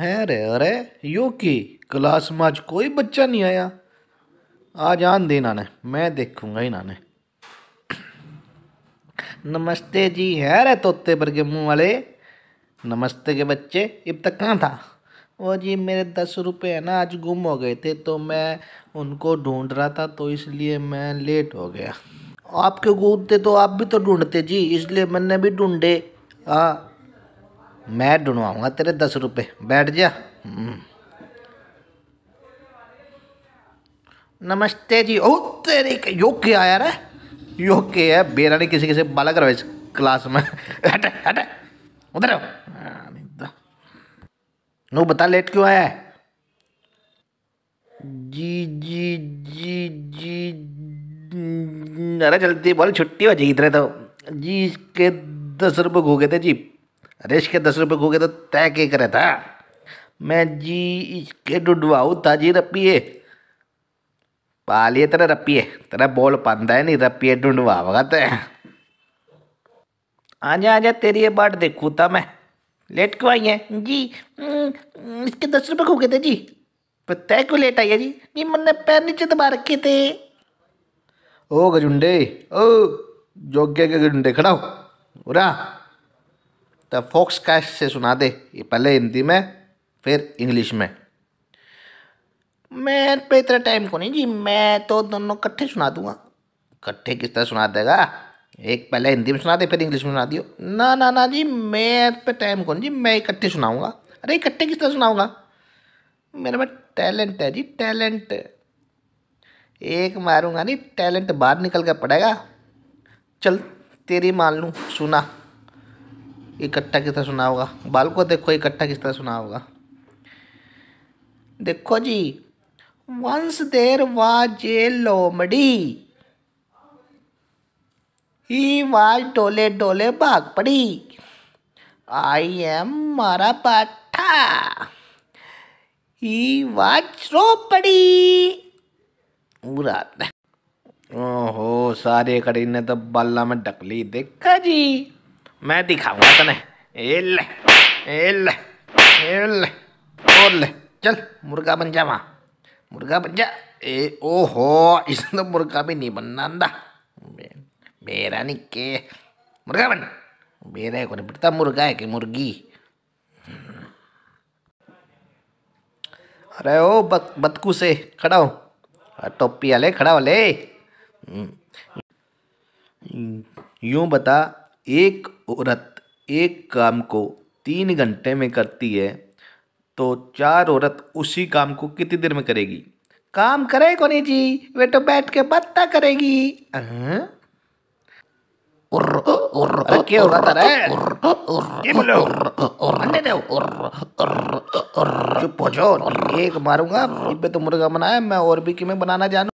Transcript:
है अरे अरे यो की क्लास में आज कोई बच्चा नहीं आया आज आन दे इन्होंने मैं देखूंगा इन्होंने नमस्ते जी है रे तोते वर्गे मुँह वाले नमस्ते के बच्चे इब तक कहाँ था वो जी मेरे दस रुपये है ना आज गुम हो गए थे तो मैं उनको ढूंढ रहा था तो इसलिए मैं लेट हो गया आपके गूंदते तो आप भी तो ढूंढते जी इसलिए मैंने भी ढूंढे हाँ मैं डुनवाऊँगा तेरे दस रुपये बैठ जा हम्म। नमस्ते जी ओ तेरे योग क्या यार है योग के है बेरा ने किसी किसी बाला करवाए क्लास में हटे हटे उधर नो तो। बता लेट क्यों आया है जी जी जी जी अरे जल्दी बोल छुट्टी हो जाएगी इतने तो जी के दस रुपये हो गए थे जी रेश के दस रुपये खोगे तो तय के करे था मैं जी इसके डुडवाऊ था जी रपिए पालिए तेरा रपिए तेरा बोल पाता है नहीं रपिए ढूंढवाओगा तो आजा आजा तेरी ये बाट देखू था मैं लेट क्यों आई है जी इसके दस रुपये खोगे थे जी पर तय क्यों लेट आई है जी जी मैंने पैर नीचे दबा रखे थे ओ गजुंडे ओ जोगे के गजुंडे खड़ा हो रहा द फोक्स कैश से सुना दे ये पहले हिंदी में फिर इंग्लिश में मैं पे इतना टाइम को नहीं जी मैं तो दोनों कट्ठे सुना दूंगा इकट्ठे किस तरह सुना देगा एक पहले हिंदी में सुना दे फिर इंग्लिश में सुना दियो ना ना ना जी मैं पे टाइम को नहीं जी मैं इकट्ठे सुनाऊंगा अरे इकट्ठे किस तरह सुनाऊंगा मेरे में टैलेंट है जी टैलेंट एक मारूंगा नहीं टैलेंट बाहर निकल कर पड़ेगा चल तेरी मान लूँ सुना इकट्ठा किस तरह सुना होगा बाल को देखो इकट्ठा किस तरह सुना होगा देखो जी वंस देर वाज ए लोमड़ी ही वाज डोले डोले भाग पड़ी आई एम मारा पाठा ही वाज रो पड़ी रात ओहो सारे कड़ी ने तो बाला में डकली देखा जी मैं दिखाऊंगा तने ए ले ए ले ए ले ले चल मुर्गा बन जा वहाँ मुर्गा बन जा ए ओहो इसने तो मुर्गा भी नहीं बनना अंदा मेरा नहीं के मुर्गा बन मेरा को नहीं पड़ता मुर्गा है कि मुर्गी अरे ओ बत, बतकू से खड़ा हो टोपी वाले खड़ा वाले हम्म। हम्म, यूं बता एक औरत एक काम को तीन घंटे में करती है तो चार औरत उसी काम को कितनी देर में करेगी काम करे को नहीं जी वे तो बैठ के बत्ता करेगी क्या हो रहा है चुप हो जाओ एक मारूंगा तो मुर्गा बनाया मैं और भी कि बनाना जानू